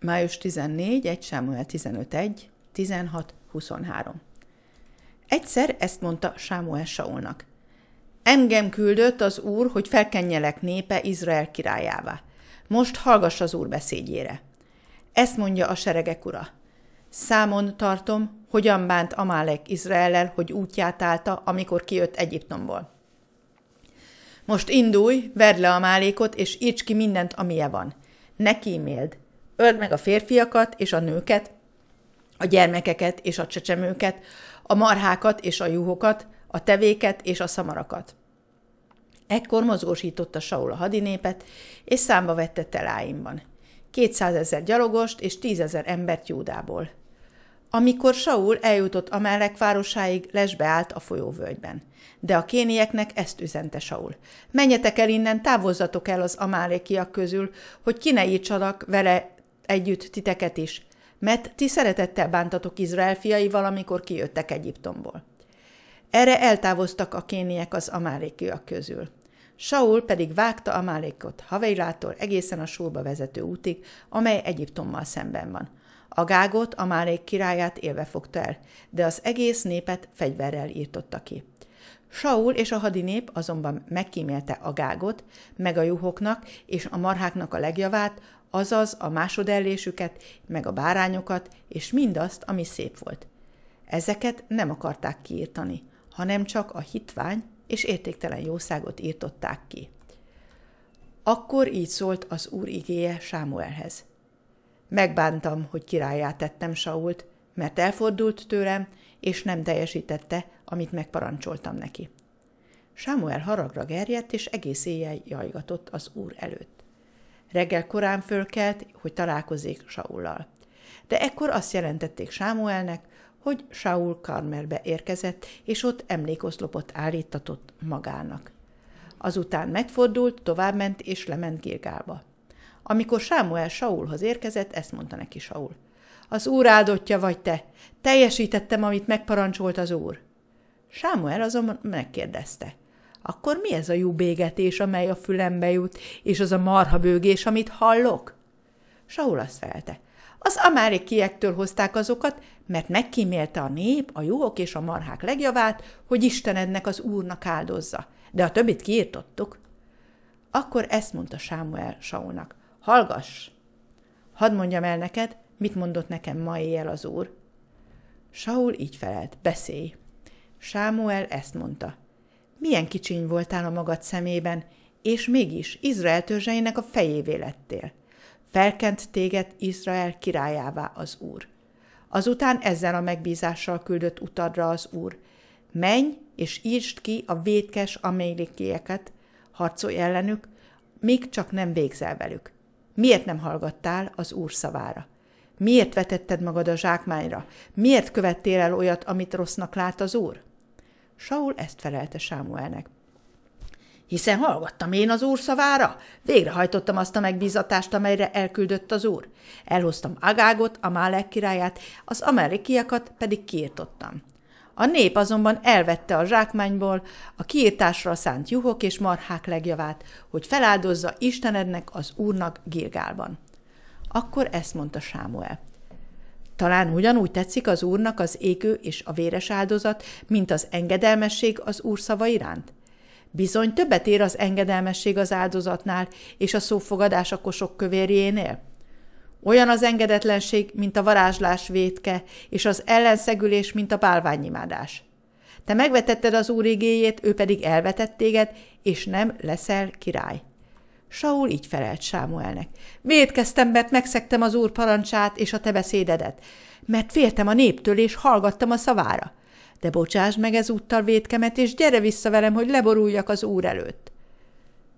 Május 14, 1 Sámuel 15, 1, 16, 23. Egyszer ezt mondta Sámuel Saulnak. Engem küldött az úr, hogy felkenjelek népe Izrael királyává. Most hallgass az úr beszédjére. Ezt mondja a seregek ura. Számon tartom, hogyan bánt Amálek Izraellel, hogy útját állta, amikor kijött Egyiptomból. Most indulj, verd le Amálékot, és íts ki mindent, amilyen van. Ne kíméld, öld meg a férfiakat és a nőket, a gyermekeket és a csecsemőket, a marhákat és a juhokat, a tevéket és a szamarakat. Ekkor mozgósította Saul a hadinépet, és számba vette Teláimban. 200 ezer gyalogost és 10 ezer embert Júdából. Amikor Saul eljutott a városáig, lesbe állt a folyóvölgyben. De a kénieknek ezt üzente Saul. Menjetek el innen, távozzatok el az amálékiak közül, hogy ki ne vele együtt titeket is, mert ti szeretettel bántatok Izrael fiai valamikor kijöttek Egyiptomból. Erre eltávoztak a kéniek az amálékiak közül. Saul pedig vágta Amálékot Haveilától egészen a Sóba vezető útig, amely Egyiptommal szemben van. A gágot Amálék királyát élve fogta el, de az egész népet fegyverrel írtotta ki. Saul és a hadinép azonban megkímélte a gágot, meg a juhoknak és a marháknak a legjavát, azaz a másodellésüket, meg a bárányokat, és mindazt, ami szép volt. Ezeket nem akarták kiírtani, hanem csak a hitvány és értéktelen jószágot írtották ki. Akkor így szólt az úr igéje Sámuelhez. Megbántam, hogy királyát tettem Sault, mert elfordult tőlem, és nem teljesítette, amit megparancsoltam neki. Sámuel haragra gerjedt, és egész éjjel jajgatott az úr előtt. Reggel korán fölkelt, hogy találkozzék Saullal. De ekkor azt jelentették Sámuelnek, hogy Saul Karmelbe érkezett, és ott emlékoszlopot állítatott magának. Azután megfordult, továbbment és lement Girgálba. Amikor Sámuel Saulhoz érkezett, ezt mondta neki Saul. Az úr áldottja vagy te. Teljesítettem, amit megparancsolt az úr. Sámuel azonban megkérdezte akkor mi ez a jubégetés, amely a fülembe jut, és az a bőgés, amit hallok? Saul azt felte. Az amárikiektől hozták azokat, mert megkímélte a nép, a juhok és a marhák legjavát, hogy Istenednek az Úrnak áldozza. De a többit kiirtottuk. Akkor ezt mondta Sámuel Saulnak. Hallgass! Hadd mondjam el neked, mit mondott nekem ma éjjel az Úr. Saul így felelt. Beszélj! Sámuel ezt mondta milyen kicsiny voltál a magad szemében, és mégis Izrael törzseinek a fejévé lettél. Felkent téged Izrael királyává az Úr. Azután ezzel a megbízással küldött utadra az Úr. Menj és írd ki a vétkes amélikieket, harcolj ellenük, még csak nem végzel velük. Miért nem hallgattál az Úr szavára? Miért vetetted magad a zsákmányra? Miért követtél el olyat, amit rossznak lát az Úr? Saul ezt felelte Sámuelnek. Hiszen hallgattam én az úr szavára, végrehajtottam azt a megbízatást, amelyre elküldött az úr. Elhoztam Agágot, a Málek királyát, az amerikiakat pedig kiirtottam. A nép azonban elvette a zsákmányból a kiirtásra szánt juhok és marhák legjavát, hogy feláldozza Istenednek az úrnak Gilgálban. Akkor ezt mondta Sámuel – talán ugyanúgy tetszik az úrnak az égő és a véres áldozat, mint az engedelmesség az úr szava iránt? Bizony többet ér az engedelmesség az áldozatnál és a szófogadás a kosok kövérjénél. Olyan az engedetlenség, mint a varázslás vétke, és az ellenszegülés, mint a bálványimádás. Te megvetetted az úr igéjét, ő pedig elvetett téged, és nem leszel király. Saul így felelt Sámuelnek. Védkeztem, mert megszektem az úr parancsát és a te beszédedet, mert féltem a néptől és hallgattam a szavára. De bocsásd meg ezúttal védkemet, és gyere vissza velem, hogy leboruljak az úr előtt.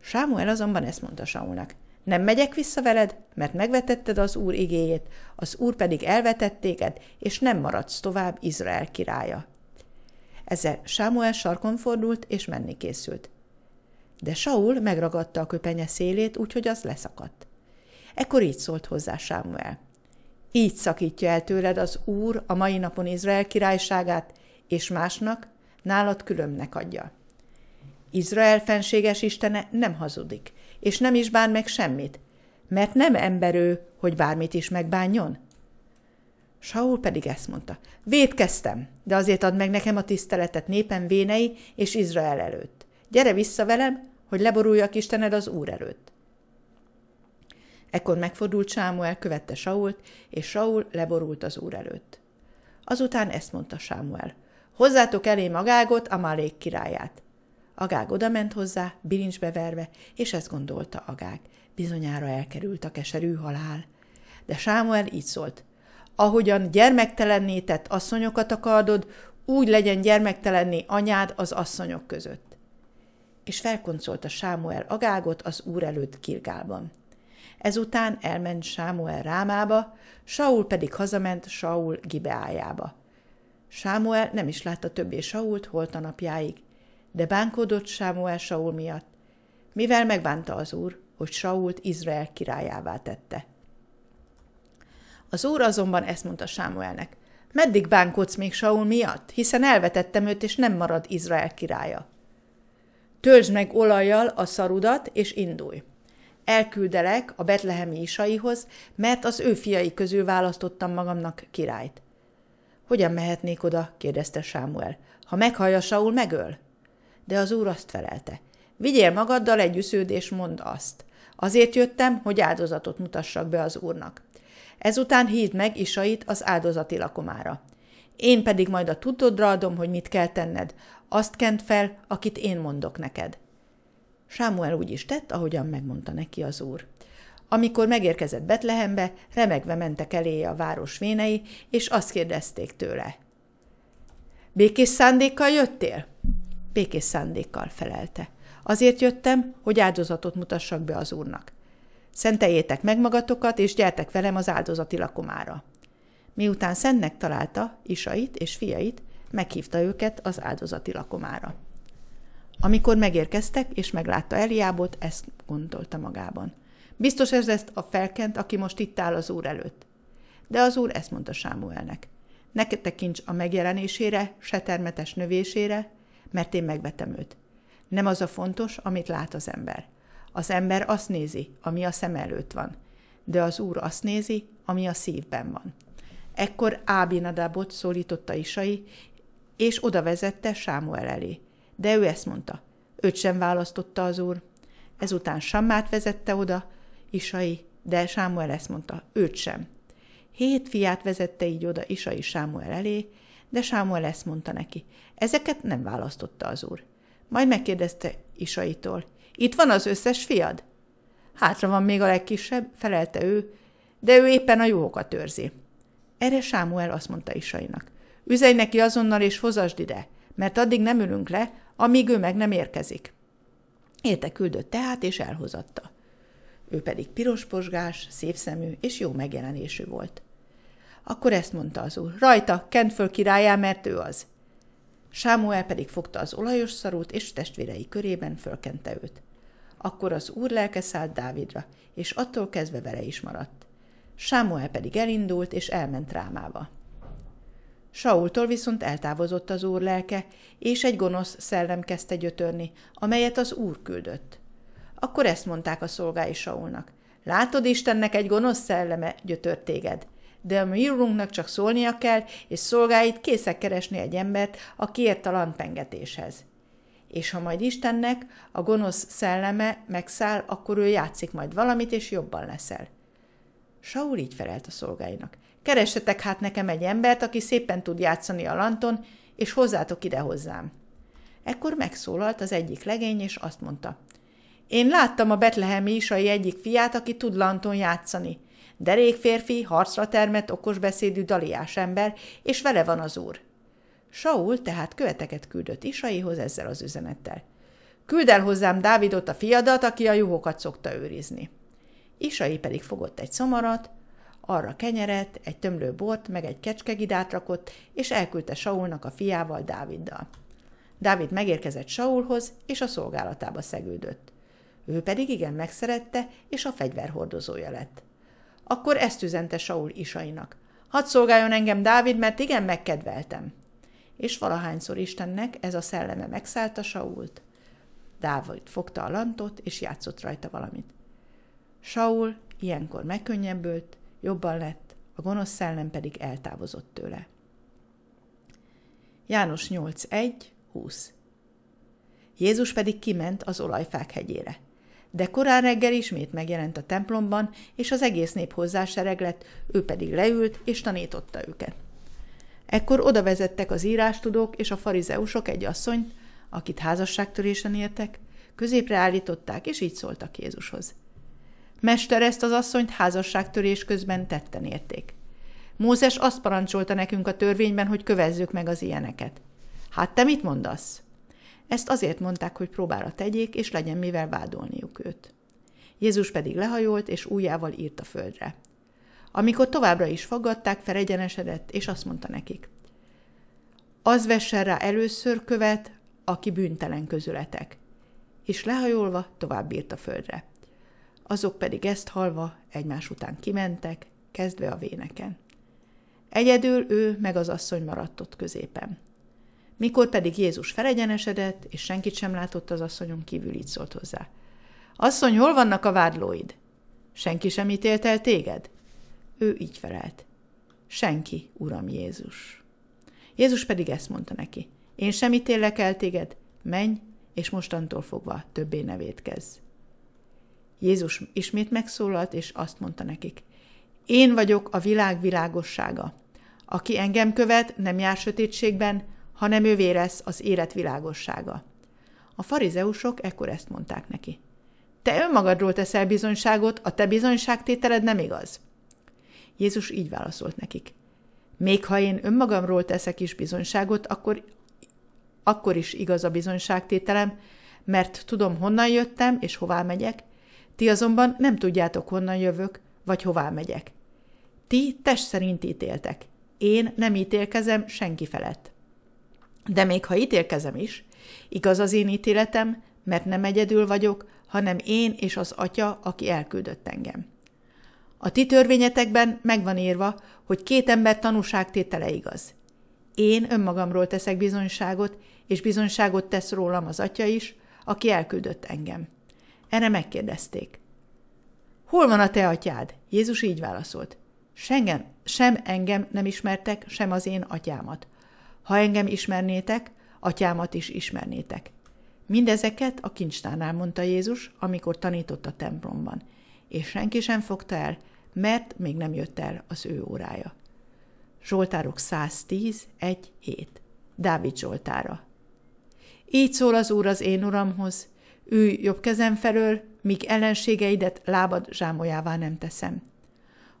Sámuel azonban ezt mondta Saulnak. Nem megyek vissza veled, mert megvetetted az úr igéjét, az úr pedig elvetett téged, és nem maradsz tovább Izrael királya. Ezzel Sámuel sarkon fordult, és menni készült de Saul megragadta a köpenye szélét, úgyhogy az leszakadt. Ekkor így szólt hozzá Sámuel. Így szakítja el tőled az Úr a mai napon Izrael királyságát, és másnak, nálad különnek adja. Izrael fenséges istene nem hazudik, és nem is bán meg semmit, mert nem emberő, hogy bármit is megbánjon. Saul pedig ezt mondta, védkeztem, de azért add meg nekem a tiszteletet népem vénei és Izrael előtt. Gyere vissza velem, hogy leboruljak Istened az Úr előtt. Ekkor megfordult Sámuel, követte Sault, és Saul leborult az Úr előtt. Azután ezt mondta Sámuel. Hozzátok elém Agágot, Malék királyát. Agág odament hozzá, bilincsbe verve, és ezt gondolta Agág. Bizonyára elkerült a keserű halál. De Sámuel így szólt. Ahogyan gyermektelenné tett asszonyokat akardod, úgy legyen gyermektelenné anyád az asszonyok között és felkoncolta Sámuel agágot az úr előtt Kirgálban. Ezután elment Sámuel Rámába, Saul pedig hazament Saul Gibeájába. Sámuel nem is látta többé Sault holt a napjáig, de bánkodott Sámuel Saul miatt, mivel megbánta az úr, hogy Sault Izrael királyává tette. Az úr azonban ezt mondta Sámuelnek, meddig bánkodsz még Saul miatt, hiszen elvetettem őt, és nem marad Izrael királya töltsd meg olajjal a szarudat, és indulj. Elküldelek a betlehemi isaihoz, mert az ő fiai közül választottam magamnak királyt. Hogyan mehetnék oda? kérdezte Sámuel. Ha meghallja Saul, megöl? De az úr azt felelte. Vigyél magaddal egy üsződ, és mondd azt. Azért jöttem, hogy áldozatot mutassak be az úrnak. Ezután hívd meg Isait az áldozati lakomára én pedig majd a tudodra adom, hogy mit kell tenned. Azt kent fel, akit én mondok neked. Sámuel úgy is tett, ahogyan megmondta neki az úr. Amikor megérkezett Betlehembe, remegve mentek eléje a város vénei, és azt kérdezték tőle. Békés szándékkal jöttél? Békés szándékkal felelte. Azért jöttem, hogy áldozatot mutassak be az úrnak. Szenteljétek meg magatokat, és gyertek velem az áldozati lakomára. Miután szennek találta isait és fiait, meghívta őket az áldozati lakomára. Amikor megérkeztek és meglátta Eliábot, ezt gondolta magában. Biztos ez ezt a felkent, aki most itt áll az úr előtt. De az úr ezt mondta Sámuelnek. Ne tekints a megjelenésére, se termetes növésére, mert én megvetem őt. Nem az a fontos, amit lát az ember. Az ember azt nézi, ami a szem előtt van, de az úr azt nézi, ami a szívben van. Ekkor Ábinadábot szólította Isai, és oda vezette Sámuel elé. De ő ezt mondta, őt sem választotta az úr. Ezután Sammát vezette oda, Isai, de Sámuel ezt mondta, őt sem. Hét fiát vezette így oda Isai Sámuel elé, de Sámuel ezt mondta neki, ezeket nem választotta az úr. Majd megkérdezte Isaitól, itt van az összes fiad? Hátra van még a legkisebb, felelte ő, de ő éppen a jókat őrzi. Erre Sámuel azt mondta Isainak. Üzenj neki azonnal és hozasd ide, mert addig nem ülünk le, amíg ő meg nem érkezik. Érte küldött tehát, és elhozatta. Ő pedig piros szép szépszemű és jó megjelenésű volt. Akkor ezt mondta az úr, rajta, kent föl királyá, mert ő az. Sámuel pedig fogta az olajos szarút, és testvérei körében fölkente őt. Akkor az úr lelke szállt Dávidra, és attól kezdve vele is maradt. Sámuel pedig elindult és elment rámába. Saultól viszont eltávozott az úr lelke, és egy gonosz szellem kezdte gyötörni, amelyet az úr küldött. Akkor ezt mondták a szolgái Saulnak. Látod, Istennek egy gonosz szelleme gyötört téged, de a mi úrunknak csak szólnia kell, és szolgáit készek keresni egy embert, aki ért a lantpengetéshez. És ha majd Istennek a gonosz szelleme megszáll, akkor ő játszik majd valamit, és jobban leszel. Saul így felelt a szolgáinak. Keressetek hát nekem egy embert, aki szépen tud játszani a lanton, és hozzátok ide hozzám. Ekkor megszólalt az egyik legény, és azt mondta. Én láttam a betlehemi isai egyik fiát, aki tud lanton játszani. Derék férfi, harcra termett, beszédű daliás ember, és vele van az úr. Saul tehát követeket küldött Isaihoz ezzel az üzenettel. Küld el hozzám Dávidot a fiadat, aki a juhokat szokta őrizni. Isai pedig fogott egy szomarat, arra kenyeret, egy tömlő bort, meg egy kecskegidát rakott, és elküldte Saulnak a fiával, Dáviddal. Dávid megérkezett Saulhoz, és a szolgálatába szegődött. Ő pedig igen megszerette, és a fegyverhordozója lett. Akkor ezt üzente Saul Isainak. Hadd szolgáljon engem Dávid, mert igen megkedveltem. És valahányszor Istennek ez a szelleme megszállta Sault. Dávid fogta a lantot, és játszott rajta valamit. Saul ilyenkor megkönnyebbült, jobban lett, a gonosz szellem pedig eltávozott tőle. János 8.1.20 Jézus pedig kiment az olajfák hegyére. De korán reggel ismét megjelent a templomban, és az egész nép hozzásereg lett, ő pedig leült, és tanította őket. Ekkor oda vezettek az írástudók és a farizeusok egy asszonyt, akit házasságtörésen értek, középre állították, és így szóltak Jézushoz. Mester ezt az asszonyt házasságtörés közben tetten érték. Mózes azt parancsolta nekünk a törvényben, hogy kövezzük meg az ilyeneket. Hát te mit mondasz? Ezt azért mondták, hogy próbára tegyék, és legyen mivel vádolniuk őt. Jézus pedig lehajolt, és újjával írt a földre. Amikor továbbra is faggatták, felegyenesedett, és azt mondta nekik. Az vessen rá először követ, aki bűntelen közületek. És lehajolva tovább írt a földre azok pedig ezt halva egymás után kimentek, kezdve a véneken. Egyedül ő meg az asszony maradt ott középen. Mikor pedig Jézus felegyenesedett, és senkit sem látott az asszonyon kívül, így szólt hozzá. Asszony, hol vannak a vádlóid? Senki sem ítélt el téged? Ő így felelt. Senki, Uram Jézus. Jézus pedig ezt mondta neki. Én sem ítélek el téged, menj, és mostantól fogva többé ne kezd. Jézus ismét megszólalt, és azt mondta nekik, én vagyok a világ világossága. Aki engem követ, nem jár sötétségben, hanem ővé lesz az élet világossága. A farizeusok ekkor ezt mondták neki. Te önmagadról teszel bizonyságot, a te bizonyságtételed nem igaz. Jézus így válaszolt nekik. Még ha én önmagamról teszek is bizonyságot, akkor, akkor is igaz a bizonyságtételem, mert tudom, honnan jöttem és hová megyek, ti azonban nem tudjátok, honnan jövök, vagy hová megyek. Ti test szerint ítéltek. Én nem ítélkezem senki felett. De még ha ítélkezem is, igaz az én ítéletem, mert nem egyedül vagyok, hanem én és az atya, aki elküldött engem. A ti törvényetekben megvan írva, hogy két ember tanúságtétele igaz. Én önmagamról teszek bizonyságot, és bizonyságot tesz rólam az atya is, aki elküldött engem. Erre megkérdezték. Hol van a te atyád? Jézus így válaszolt. Sengem, sem engem nem ismertek, sem az én atyámat. Ha engem ismernétek, atyámat is ismernétek. Mindezeket a kincstárnál mondta Jézus, amikor tanított a templomban, és senki sem fogta el, mert még nem jött el az ő órája. Zsoltárok 110, 1, 7. Dávid Zsoltára. Így szól az Úr az én Uramhoz, Ülj jobb kezem felől, míg ellenségeidet lábad zsámolyává nem teszem.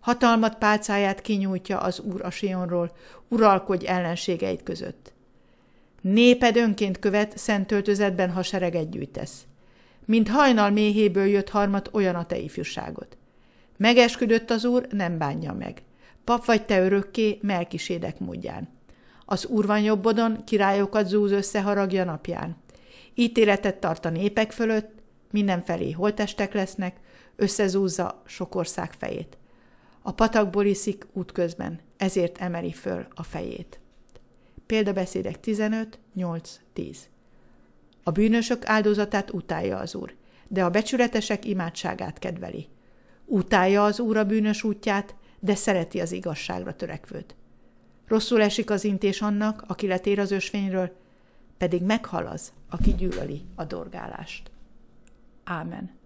Hatalmat pálcáját kinyújtja az Úr a Sionról, uralkodj ellenségeid között. Néped önként követ, szent öltözetben hasereget gyűjtesz. Mint hajnal méhéből jött harmat olyan a te ifjúságot. Megesküdött az Úr, nem bánja meg. Pap vagy te örökké, melkisédek módján. Az Úr van jobbodon, királyokat zúz össze haragja napján ítéletet tart a népek fölött, mindenfelé holtestek lesznek, összezúzza sok ország fejét. A patakból iszik útközben, ezért emeli föl a fejét. Példabeszédek 15, 8, 10. A bűnösök áldozatát utálja az Úr, de a becsületesek imádságát kedveli. Utálja az Úr a bűnös útját, de szereti az igazságra törekvőt. Rosszul esik az intés annak, aki letér az ösvényről, pedig meghal az, aki gyűlöli a dorgálást. Ámen.